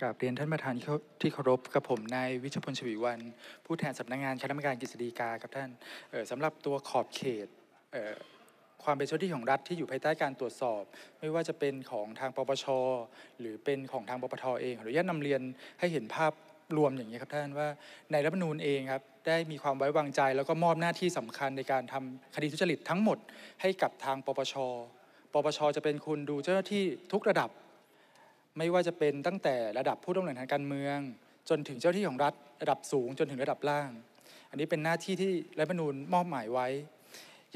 กราบเรียนท่านประธานที่เคารพกับผมนายวิชพลชวีวัน ผู้แทนสำนักงงานคณะกรรมการกฤษฎีกาครับท่านสำหรับตัวขอบเขตความเป็นเจ้าที่ของรัฐที่อยู่ภายใต้การตรวจสอบ ไม่ว่าจะเป็นของทางปปชหรือเป็นของทางปปทเองขออนุญาตนำเรียนให้เห็นภาพรวมอย่างนี้ครับท่านว่า ในรัฐธรรมนูญเองครับได้มีความไว้วางใจ แล้วก็มอบหน้าที่สำคัญในการทำคดีทุจริตทั้งหมดให้กับทาง ปปชปปชจะเป็นคุณดูเจ้าหน้าที่ทุกระดับไม่ว่าจะเป็นตั้งแต่ระดับผู้ดำิงทางการเมือง จนถึงเจ้าที่ของรัฐ ระดับสูงจนถึงระดับล่าง อันนี้เป็นหน้าที่ที่รัฐมนูญมอบหมายไว้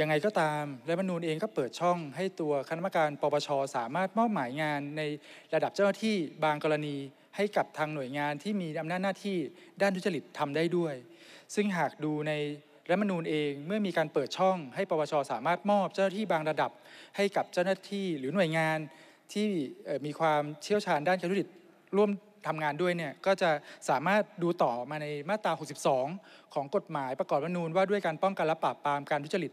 ยังไงก็ตามรัฐมนูญเองก็เปิดช่องให้ตัวคณะกรรมการปปชสามารถมอบหมายงานในระดับเจ้าหน้าที่ บางกรณี ให้กับทางหน่วยงานที่มีอำนาจหน้าที่ด้านทุจริตทำได้ด้วย ซึ่งหากดูในรัฐมนูญเองเมื่อมีการเปิดช่อง ให้ปปชสามารถมอบเจ้าหน้าที่บางระดับให้กับเจ้าหน้าที่ หรือหน่วยงานที่มีความเชี่ยวชาญด้านการธุริตร่วมทำงานด้วยเนี่ย ก็จะสามารถดูต่อมาในมาตรา 62 ของกฎหมายประกอบรัฐนูนว่าด้วยการป้องกันและปราบปรามการทุจริต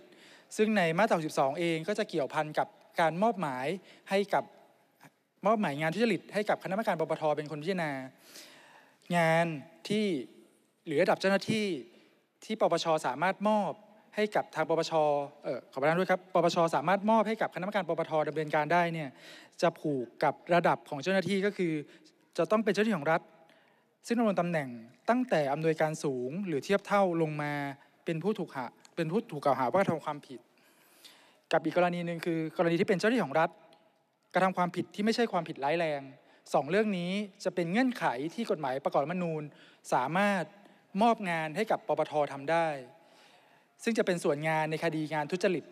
ซึ่งในมาตรา 62 เองก็จะเกี่ยวพันกับการมอบหมายให้กับมอบหมายงานทุจริตให้กับคณะกรรมการปปทเป็นคนพิจารณางานที่หรือระดับเจ้าหน้าที่ที่ปปชสามารถมอบให้กับทางปปชเออขอประทานด้วยครับปปชสามารถมอบให้กับคณะกรรมการปปทดำเนินการได้เนี่ยจะผูกกับระดับของเจ้าหน้าที่ก็คือ จะต้องเป็นเจ้าหน้าที่ของรัฐ ซึ่งดำรงตำแหน่งตั้งแต่อำนวยการสูง หรือเทียบเท่าลงมาเป็นผู้ถูกหาเป็นผู้ถูกกล่าวหาว่ากระทำความผิด กับอีกกรณีหนึ่งคือ กรณีที่เป็นเจ้าหน้าที่ของรัฐ กระทำความผิดที่ไม่ใช่ความผิดร้ายแรงสองเรื่องนี้จะเป็นเงื่อนไขที่กฎหมายประกอบรัฐมนูญ สามารถมอบงานให้กับปปททำได้ซึ่งจะเป็นส่วนงานในคดีงานทุจริต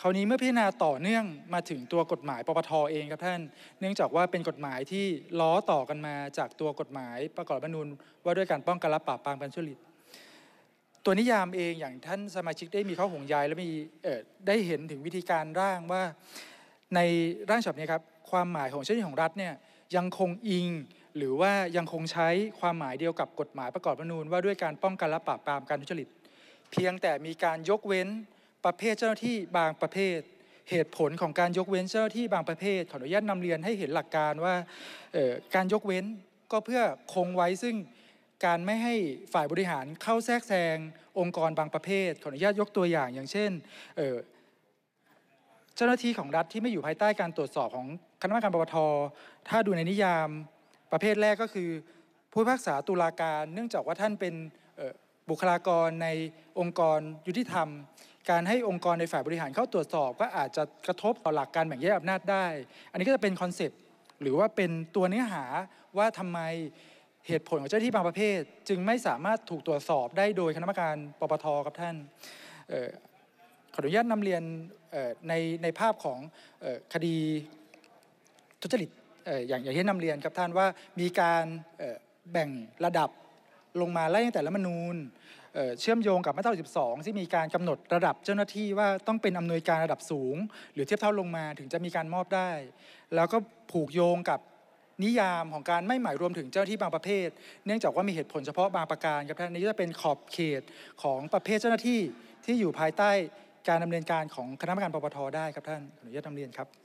คราวนี้เมื่อพิจารณาต่อเนื่องมาถึงตัวกฎหมายปปทอเองครับท่าน เนื่องจากว่าเป็นกฎหมายที่ ล้อต่อกันมาจากตัวกฎหมายประกอบรัฐนูญว่าด้วยการป้องกันและปราบปรามการทุจริต ตัวนิยามเองอย่างท่านสมาชิกได้มีข้อห่วงใยและมีได้เห็นถึงวิธีการร่างว่าในร่างฉบับนี้ครับความหมายของเช่นของรัฐเนี่ยยังคงอิงหรือว่ายังคงใช้ความหมายเดียวกับกฎหมายประกอบรัฐนูญว่าด้วยการป้องกันและปราบปรามการทุจริตเพียงแต่มีการยกเว้นประเภทเจ้าหน้าที่บางประเภท เหตุผลของการยกเว้นเจ้าหน้าที่บางประเภทขออนุญาตนำเรียนให้เห็นหลักการว่าการยกเว้นก็เพื่อคงไว้ซึ่งการไม่ให้ฝ่ายบริหารเข้าแทรกแซงองค์กรบางประเภท ขออนุญาตยกตัวอย่างอย่างเช่นเจ้าหน้าที่ของรัฐที่ไม่อยู่ภายใต้การตรวจสอบของคณะกรรมการปปทถ้าดูในนิยามประเภทแรกก็คือ ผู้พิพากษาตุลาการ เนื่องจากว่าท่านเป็นบุคลากรในองค์กรยุติธรรม การให้องค์กรในฝ่ายบริหารเข้าตรวจสอบ ก็อาจจะกระทบต่อหลักการแบ่งแยกอำนาจได้ อันนี้ก็จะเป็นคอนเซปต์หรือว่าเป็นตัวเนื้อหาว่าทำไมเหตุผลของเจ้าที่บางประเภท จึงไม่สามารถถูกตรวจสอบได้โดยคณะกรรมการปปทครับท่านขออนุญาตนำเรียนในในภาพของคดีทุจริตอย่างอย่างที่นำเรียนครับท่านว่ามีการแบ่งระดับลงมาไล่ตั้งแต่รัฐมนูญเชื่อมโยงกับมาตรา12 ที่มีการกำหนดระดับเจ้าหน้าที่ว่าต้องเป็นอำนวยการระดับสูง หรือเทียบเท่าลงมาถึงจะมีการมอบได้ แล้วก็ผูกโยงกับนิยามของการไม่หมายรวมถึงเจ้าหน้าที่บางประเภท เนื่องจากว่ามีเหตุผลเฉพาะบางประการครับท่านนี้จะเป็นขอบเขตของประเภทเจ้าหน้าที่ที่อยู่ภายใต้การดำเนินการของคณะกรรมการปปทได้ครับท่านออนุญาตนำเรียนครับ